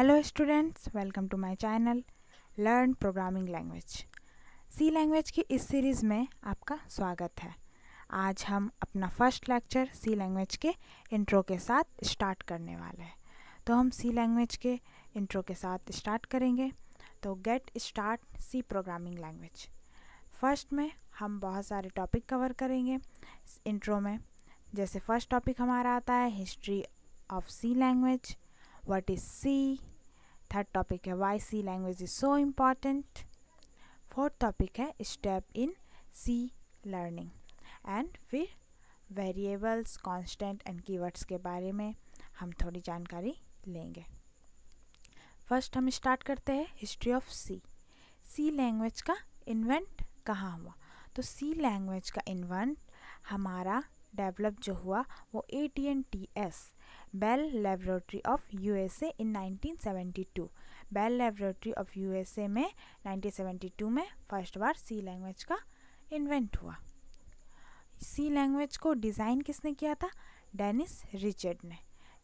hello students welcome to my channel learn programming language C language की इस series में आपका स्वागत है आज हम अपना फर्स्ट लेक्चर सी लैंग्वेज के इंट्रो के साथ स्टार्ट करने वाले हैं तो हम सी लैंग्वेज के इंट्रो के साथ स्टार्ट करेंगे तो get start C programming language first में हम बहुत सारे टॉपिक कवर करेंगे इंट्रो में जैसे फर्स्ट टॉपिक हमारा आता है history of C language what is C third topic है why C language is so important fourth topic है step in C learning and फिर वेरिएबल्स कॉन्स्टेंट एंड कीवर्ड्स के बारे में हम थोड़ी जानकारी लेंगे फर्स्ट हम स्टार्ट करते हैं history of C C language का इन्वेंट कहाँ हुआ तो सी लैंग्वेज का इन्वेंट हमारा डेवलप जो हुआ वो A T and T S Bell Laboratory of USA in 1972 Bell laboratory of USA में 1972 में फर्स्ट बार सी लैंग्वेज का इन्वेंट हुआ सी लैंग्वेज को डिज़ाइन किसने किया था डेनिस रिचर्ड ने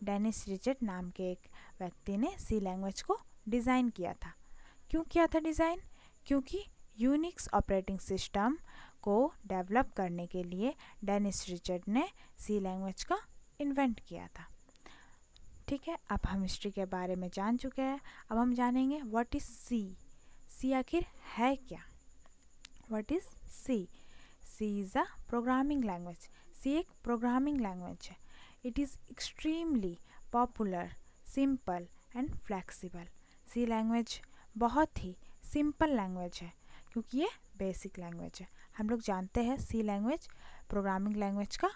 डेनिस रिचर्ड नाम के एक व्यक्ति ने सी लैंग्वेज को डिज़ाइन किया था क्यों किया था डिज़ाइन क्योंकि यूनिक्स ऑपरेटिंग सिस्टम को डेवलप करने के लिए डेनिस रिचर्ड ने सी लैंग्वेज का इन्वेंट किया था ठीक है अब हम हिस्ट्री के बारे में जान चुके हैं अब हम जानेंगे व्हाट इज़ सी सी आखिर है क्या what is C C is a programming language C एक प्रोग्रामिंग लैंग्वेज है it is extremely popular simple and flexible C language बहुत ही सिंपल लैंग्वेज है क्योंकि ये बेसिक लैंग्वेज है हम लोग जानते हैं सी लैंग्वेज प्रोग्रामिंग लैंग्वेज का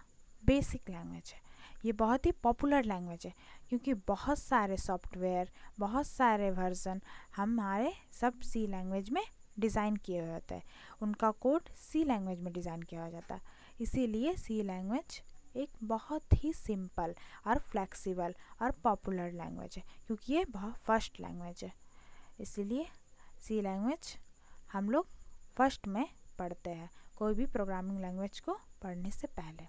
बेसिक लैंग्वेज है ये बहुत ही पॉपुलर लैंग्वेज है क्योंकि बहुत सारे सॉफ्टवेयर बहुत सारे वर्ज़न हमारे सब सी लैंग्वेज में डिज़ाइन किए हुए होते हैं उनका कोड सी लैंग्वेज में डिज़ाइन किया जाता है इसीलिए सी लैंग्वेज एक बहुत ही सिंपल और फ्लेक्सिबल और पॉपुलर लैंग्वेज है क्योंकि ये बहुत फर्स्ट लैंग्वेज है इसीलिए सी लैंग्वेज हम लोग फर्स्ट में पढ़ते हैं कोई भी प्रोग्रामिंग लैंग्वेज को पढ़ने से पहले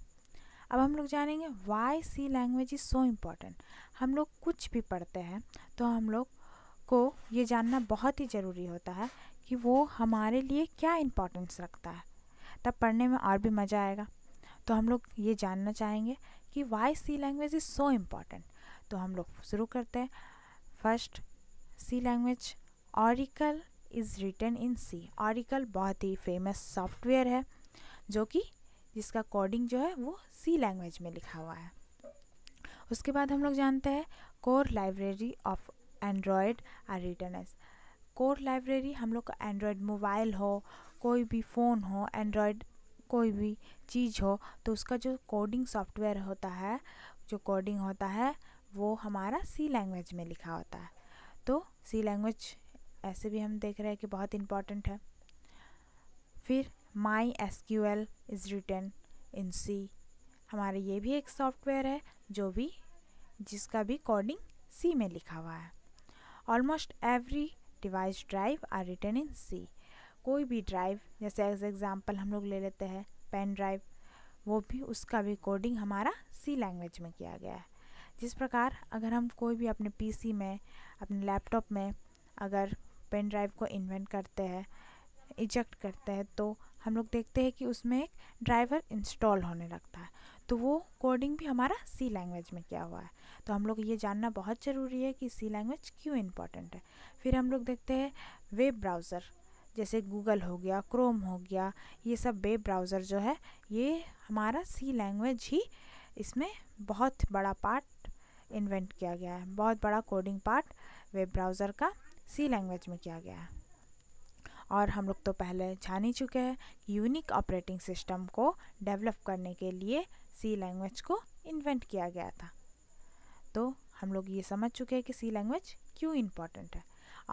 अब हम लोग जानेंगे why C language is so important हम लोग कुछ भी पढ़ते हैं तो हम लोग को ये जानना बहुत ही ज़रूरी होता है कि वो हमारे लिए क्या इम्पोर्टेंस रखता है तब पढ़ने में और भी मज़ा आएगा तो हम लोग ये जानना चाहेंगे कि why C language is so important तो हम लोग शुरू करते हैं first C language Oracle is written in C Oracle बहुत ही फेमस सॉफ्टवेयर है जो कि जिसका कोडिंग जो है वो सी लैंग्वेज में लिखा हुआ है उसके बाद हम लोग जानते हैं core library of Android are written core library हम लोग का एंड्रॉयड मोबाइल हो कोई भी फ़ोन हो एंड्रॉयड कोई भी चीज़ हो तो उसका जो कोडिंग सॉफ्टवेयर होता है जो कोडिंग होता है वो हमारा सी लैंग्वेज में लिखा होता है तो सी लैंग्वेज ऐसे भी हम देख रहे हैं कि बहुत इम्पॉर्टेंट है फिर MySQL is written in C हमारा ये भी एक सॉफ्टवेयर है जो भी जिसका भी कोडिंग सी में लिखा हुआ है almost every device drive are written in C कोई भी ड्राइव जैसे एज एग्ज़ाम्पल हम लोग ले लेते हैं पेन ड्राइव वो भी उसका भी कोडिंग हमारा सी लैंग्वेज में किया गया है जिस प्रकार अगर हम कोई भी अपने पीसी में अपने लैपटॉप में अगर पेन ड्राइव को इन्वेंट करते हैं इजेक्ट करते हैं तो हम लोग देखते हैं कि उसमें एक ड्राइवर इंस्टॉल होने लगता है तो वो कोडिंग भी हमारा सी लैंग्वेज में किया हुआ है तो हम लोग ये जानना बहुत ज़रूरी है कि सी लैंग्वेज क्यों इम्पोर्टेंट है फिर हम लोग देखते हैं वेब ब्राउज़र जैसे गूगल हो गया क्रोम हो गया ये सब वेब ब्राउज़र जो है ये हमारा सी लैंग्वेज ही इसमें बहुत बड़ा पार्ट इन्वेंट किया गया है बहुत बड़ा कोडिंग पार्ट वेब ब्राउज़र का सी लैंग्वेज में किया गया है और हम लोग तो पहले जान ही चुके हैं यूनिक ऑपरेटिंग सिस्टम को डेवलप करने के लिए सी लैंग्वेज को इन्वेंट किया गया था तो हम लोग ये समझ चुके हैं कि सी लैंग्वेज क्यों इम्पॉर्टेंट है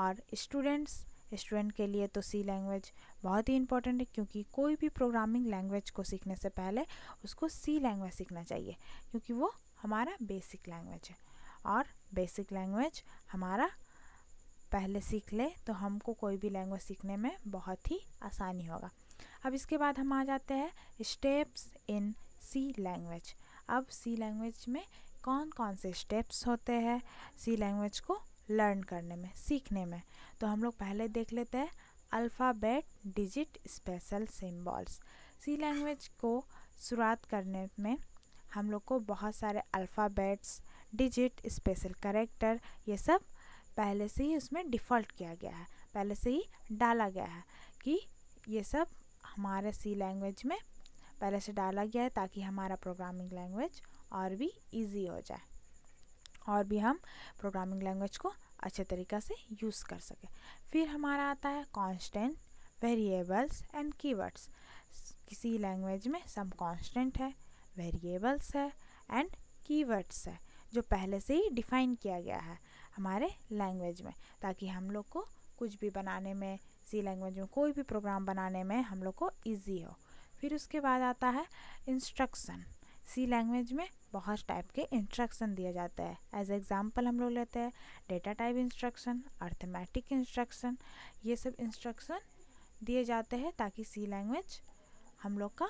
और स्टूडेंट्स स्टूडेंट के लिए तो सी लैंग्वेज बहुत ही इंपॉर्टेंट है क्योंकि कोई भी प्रोग्रामिंग लैंग्वेज को सीखने से पहले उसको सी लैंग्वेज सीखना चाहिए क्योंकि वो हमारा बेसिक लैंग्वेज है और बेसिक लैंग्वेज हमारा पहले सीख ले तो हमको कोई भी लैंग्वेज सीखने में बहुत ही आसानी होगा अब इसके बाद हम आ जाते हैं स्टेप्स इन सी लैंग्वेज अब सी लैंग्वेज में कौन कौन से स्टेप्स होते हैं सी लैंग्वेज को लर्न करने में सीखने में तो हम लोग पहले देख लेते हैं alphabet digit special symbols C language को शुरुआत करने में हम लोग को बहुत सारे अल्फ़ाबेट्स डिजिट स्पेशल करेक्टर ये सब पहले से ही उसमें डिफ़ॉल्ट किया गया है पहले से ही डाला गया है कि ये सब हमारे सी लैंग्वेज में पहले से डाला गया है ताकि हमारा प्रोग्रामिंग लैंग्वेज और भी इजी हो जाए और भी हम प्रोग्रामिंग लैंग्वेज को अच्छे तरीक़ा से यूज़ कर सकें फिर हमारा आता है कॉन्स्टेंट वेरिएबल्स एंड कीवर्ड्स किसी लैंग्वेज में सम कॉन्स्टेंट है वेरिएबल्स है एंड कीवर्ड्स है जो पहले से ही डिफ़ाइन किया गया है हमारे लैंग्वेज में ताकि हम लोग को कुछ भी बनाने में सी लैंग्वेज में कोई भी प्रोग्राम बनाने में हम लोग को ईजी हो फिर उसके बाद आता है इंस्ट्रक्शन सी लैंग्वेज में बहुत टाइप के इंस्ट्रक्शन दिए जाते हैं एज एग्ज़ाम्पल हम लोग लेते हैं data type instruction arithmetic instruction ये सब इंस्ट्रक्शन दिए जाते हैं ताकि सी लैंग्वेज हम लोग का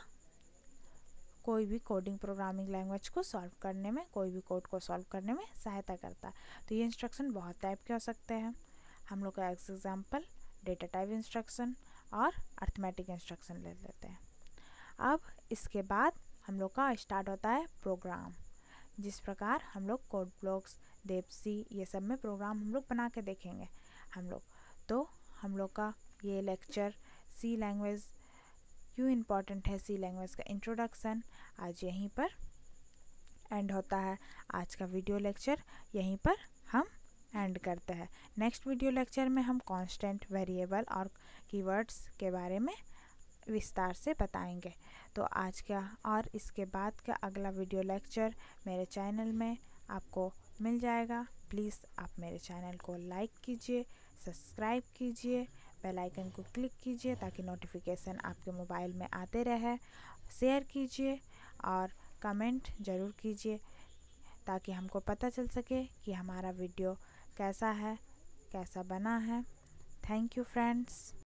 कोई भी कोडिंग प्रोग्रामिंग लैंग्वेज को सॉल्व करने में कोई भी कोड को सॉल्व करने में सहायता करता है तो ये इंस्ट्रक्शन बहुत टाइप के हो सकते हैं हम लोग का एग्जाम्पल डेटा टाइप इंस्ट्रक्शन और अर्थमेटिक इंस्ट्रक्शन ले लेते हैं अब इसके बाद हम लोग का स्टार्ट होता है प्रोग्राम जिस प्रकार हम लोग कोड ब्लॉक्स देपसी ये सब में प्रोग्राम हम लोग बना के देखेंगे हम लोग तो हम लोग का ये लेक्चर सी लैंग्वेज क्यों इम्पॉर्टेंट है सी लैंग्वेज का इंट्रोडक्शन आज यहीं पर एंड होता है आज का वीडियो लेक्चर यहीं पर हम एंड करते हैं नेक्स्ट वीडियो लेक्चर में हम कांस्टेंट वेरिएबल और कीवर्ड्स के बारे में विस्तार से बताएंगे तो आज का और इसके बाद का अगला वीडियो लेक्चर मेरे चैनल में आपको मिल जाएगा प्लीज़ आप मेरे चैनल को लाइक कीजिए सब्सक्राइब कीजिए बेल आइकन को क्लिक कीजिए ताकि नोटिफिकेशन आपके मोबाइल में आते रहे शेयर कीजिए और कमेंट ज़रूर कीजिए ताकि हमको पता चल सके कि हमारा वीडियो कैसा है कैसा बना है थैंक यू फ्रेंड्स